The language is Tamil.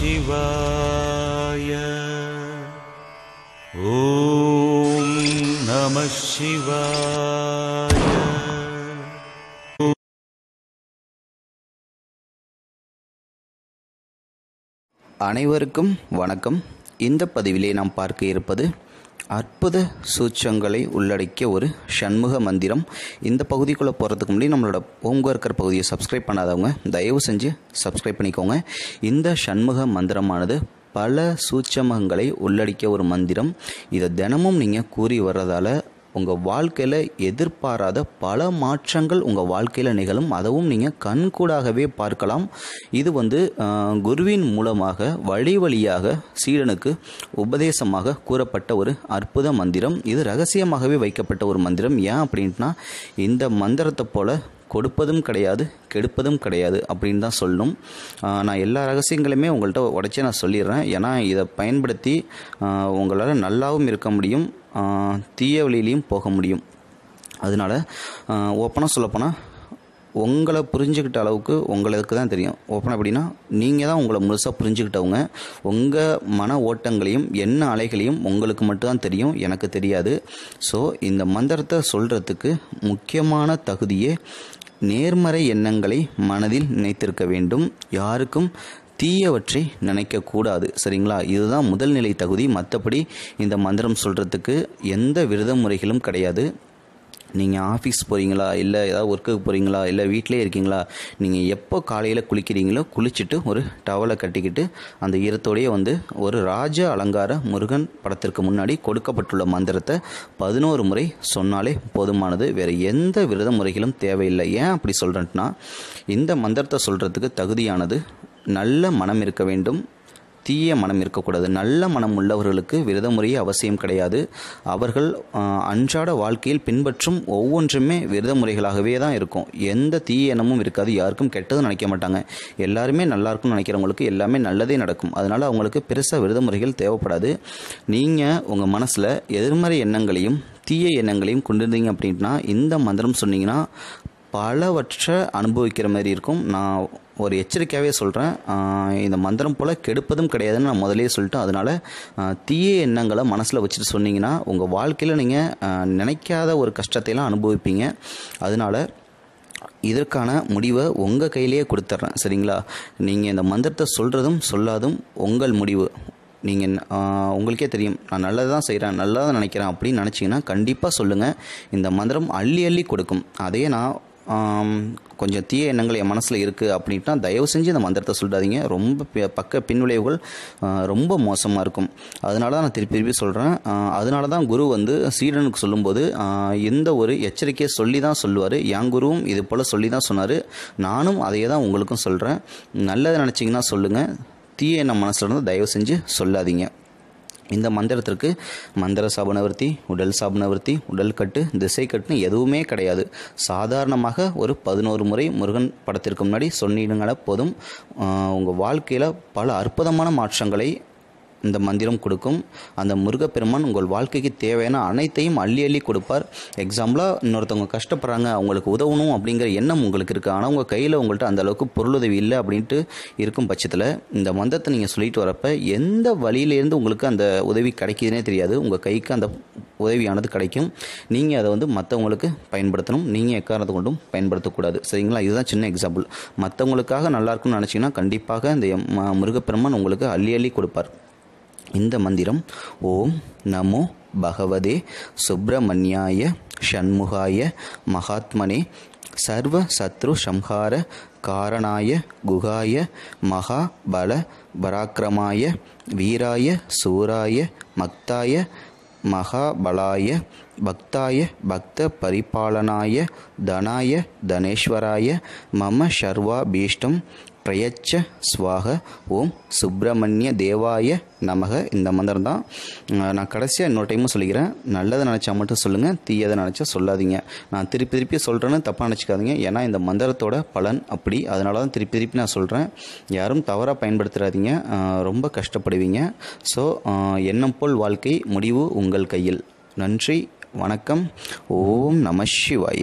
शिवाय ॐ நம शिवाय அனைவருக்கும் வணக்கம் இந்த பதிவிலே நாம் பார்க்க இருப்பது அற்புத சூச்சங்களை உள்ளடக்கிய ஒரு சண்முக மந்திரம் இந்த பகுதிக்குள்ளே போகிறதுக்கு முன்னாடி நம்மளோட ஹோம்கர்க்கர் பகுதியை சப்ஸ்கிரைப் பண்ணாதவங்க தயவு செஞ்சு சப்ஸ்கிரைப் பண்ணிக்கோங்க இந்த சண்முக மந்திரமானது பல சூட்சமகங்களை உள்ளடக்கிய ஒரு மந்திரம் இதை தினமும் நீங்கள் கூறி வர்றதால உங்கள் வாழ்க்கையில் எதிர்பாராத பல மாற்றங்கள் உங்கள் வாழ்க்கையில் நிகழும் அதுவும் நீங்கள் கண்கூடாகவே பார்க்கலாம் இது வந்து குருவின் மூலமாக வழி வழியாக சீடனுக்கு உபதேசமாக கூறப்பட்ட ஒரு அற்புத மந்திரம் இது ரகசியமாகவே வைக்கப்பட்ட ஒரு மந்திரம் ஏன் அப்படின்ட்டுனா இந்த மந்திரத்தை போல் கொடுப்பதும் கிடையாது கெடுப்பதும் கிடையாது அப்படின்னு தான் சொல்லணும் நான் எல்லா ரகசியங்களுமே உங்கள்கிட்ட உடச்சே நான் சொல்லிடுறேன் ஏன்னா இதை பயன்படுத்தி உங்களால் நல்லாவும் இருக்க முடியும் தீய வழியிலையும் போக முடியும் அதனால் ஓப்பனாக சொல்லப்போனால் உங்களை புரிஞ்சுக்கிட்ட அளவுக்கு உங்களுக்கு தான் தெரியும் ஓப்பன் அப்படின்னா நீங்கள் தான் உங்களை முழுசாக புரிஞ்சுக்கிட்டவங்க உங்கள் மன ஓட்டங்களையும் என்ன அலைகளையும் உங்களுக்கு மட்டும்தான் தெரியும் எனக்கு தெரியாது ஸோ இந்த மந்திரத்தை சொல்கிறதுக்கு முக்கியமான தகுதியே நேர்மறை எண்ணங்களை மனதில் நினைத்திருக்க வேண்டும் யாருக்கும் தீயவற்றை நினைக்கக்கூடாது சரிங்களா இதுதான் முதல் நிலை தகுதி மற்றபடி இந்த மந்திரம் சொல்கிறதுக்கு எந்த விரத முறைகளும் கிடையாது நீங்கள் ஆஃபீஸ் போகிறீங்களா இல்லை ஏதாவது ஒர்க்குக்கு போகிறீங்களா இல்லை வீட்டிலே இருக்கீங்களா நீங்கள் எப்போ காலையில் குளிக்கிறீங்களோ குளிச்சுட்டு ஒரு டவலை கட்டிக்கிட்டு அந்த ஈரத்தோடையே வந்து ஒரு ராஜ அலங்கார முருகன் படத்திற்கு முன்னாடி கொடுக்கப்பட்டுள்ள மந்திரத்தை பதினோரு முறை சொன்னாலே போதுமானது வேறு எந்த விரத முறைகளும் தேவையில்லை ஏன் அப்படி சொல்கிறேன்ட்டுனா இந்த மந்திரத்தை சொல்கிறதுக்கு தகுதியானது நல்ல மனம் இருக்க வேண்டும் தீய மனம் இருக்கக்கூடாது நல்ல மனம் உள்ளவர்களுக்கு விரத முறையே அவசியம் கிடையாது அவர்கள் அன்றாட வாழ்க்கையில் பின்பற்றும் ஒவ்வொன்றுமே விரத முறைகளாகவே தான் இருக்கும் எந்த தீய எண்ணமும் இருக்காது யாருக்கும் கெட்டதும் நினைக்க மாட்டாங்க எல்லாருமே நல்லா இருக்கும்னு நினைக்கிறவங்களுக்கு எல்லாமே நல்லதே நடக்கும் அதனால் அவங்களுக்கு பெருசாக விரத முறைகள் தேவைப்படாது நீங்கள் உங்கள் மனசில் எதிர்மறை எண்ணங்களையும் தீய எண்ணங்களையும் கொண்டிருந்தீங்க அப்படின்னா இந்த மந்திரம் சொன்னீங்கன்னா பலவற்றை அனுபவிக்கிற மாதிரி இருக்கும் நான் ஒரு எச்சரிக்கையாகவே சொல்கிறேன் இந்த மந்திரம் போல் கெடுப்பதும் கிடையாதுன்னு நான் முதலே சொல்லிட்டேன் அதனால் தீய எண்ணங்களை மனசில் வச்சுட்டு சொன்னீங்கன்னா உங்கள் வாழ்க்கையில் நீங்கள் நினைக்காத ஒரு கஷ்டத்தையெல்லாம் அனுபவிப்பீங்க அதனால் இதற்கான முடிவை உங்கள் கையிலேயே கொடுத்துட்றேன் சரிங்களா நீங்கள் இந்த மந்திரத்தை சொல்கிறதும் சொல்லாதும் உங்கள் முடிவு நீங்கள் உங்களுக்கே தெரியும் நான் நல்லது தான் செய்கிறேன் நல்லா தான் நினைக்கிறேன் அப்படின்னு நினச்சிங்கன்னா கண்டிப்பாக சொல்லுங்கள் இந்த மந்திரம் அள்ளி அள்ளி கொடுக்கும் அதையே நான் கொஞ்சம் தீய எண்ணங்கள் என் மனசில் இருக்குது அப்படின்ட்டு தயவு செஞ்சு இந்த மந்திரத்தை சொல்லாதீங்க ரொம்ப பக்க பின்விளைவுகள் ரொம்ப மோசமாக இருக்கும் அதனால தான் நான் திருப்பி திருப்பி சொல்கிறேன் அதனால தான் குரு வந்து சீடனுக்கு சொல்லும்போது எந்த ஒரு எச்சரிக்கையை சொல்லி தான் சொல்லுவார் என் குருவும் இது போல் சொல்லி தான் சொன்னார் நானும் அதையே தான் உங்களுக்கும் சொல்கிறேன் நல்லதை நினச்சிங்கன்னா சொல்லுங்கள் தீய எண்ணம் மனசில் இருந்து தயவு செஞ்சு சொல்லாதீங்க இந்த மந்திரத்திற்கு மந்திர சாப உடல் சாப நிவர்த்தி உடல் கட்டு திசை கட்டு எதுவுமே கிடையாது சாதாரணமாக ஒரு பதினோரு முறை முருகன் படத்திற்கு முன்னாடி சொன்னிடுங்கள போதும் உங்கள் வாழ்க்கையில் பல அற்புதமான மாற்றங்களை இந்த மந்திரம் கொடுக்கும் அந்த முருகப்பெருமான் உங்கள் வாழ்க்கைக்கு தேவையான அனைத்தையும் அள்ளி அள்ளி கொடுப்பார் எக்ஸாம்பிளாக இன்னொருத்தவங்க கஷ்டப்படுறாங்க அவங்களுக்கு உதவணும் அப்படிங்கிற எண்ணம் உங்களுக்கு இருக்குது ஆனால் உங்கள் கையில் உங்கள்கிட்ட அந்த அளவுக்கு பொருளுதவி இல்லை அப்படின்ட்டு இருக்கும் பட்சத்தில் இந்த மந்திரத்தை நீங்கள் சொல்லிட்டு வரப்போ எந்த வழியிலேருந்து உங்களுக்கு அந்த உதவி கிடைக்கிதுனே தெரியாது உங்கள் கைக்கு அந்த உதவியானது கிடைக்கும் நீங்கள் அதை வந்து மற்றவங்களுக்கு பயன்படுத்தணும் நீங்கள் எக்காரணத்தை கொண்டும் பயன்படுத்தக்கூடாது சரிங்களா இதுதான் சின்ன எக்ஸாம்பிள் மற்றவங்களுக்காக நல்லாயிருக்கும்னு நினச்சிங்கன்னா கண்டிப்பாக இந்த முருகப்பெருமான் உங்களுக்கு அள்ளி அள்ளி கொடுப்பார் இந்த மந்திரம் ஓம் நமோ பகவதே சுப்பிரமணியாய ஷண்முகாய மகாத்மனே சர்வ சத்ரு சம்ஹார காரணாய குகாய மகாபல பராக்கிரமாய வீராய சூராய மக்தாய மகாபலாய பக்தாய பக்த பரிபாலனாய தனாய தனேஸ்வராய மம சர்வாபீஷ்டம் பிரயச்ச ஸ்வாக ஓம் சுப்பிரமணிய தேவாய நமக இந்த மந்திரம் தான் நான் கடைசியாக இன்னொரு டைமும் சொல்லிக்கிறேன் நல்லதை நினச்சா மட்டும் சொல்லுங்கள் தீயதை நினச்சா சொல்லாதீங்க நான் திருப்பி திருப்பி சொல்கிறேன்னு தப்பாக நினச்சிக்காதீங்க ஏன்னா இந்த மந்திரத்தோட பலன் அப்படி அதனால தான் திருப்பி திருப்பி நான் சொல்கிறேன் யாரும் தவறாக பயன்படுத்துகிறாதீங்க ரொம்ப கஷ்டப்படுவீங்க ஸோ எண்ணம் போல் வாழ்க்கை முடிவு உங்கள் கையில் நன்றி வணக்கம் ஓம் நம சிவாய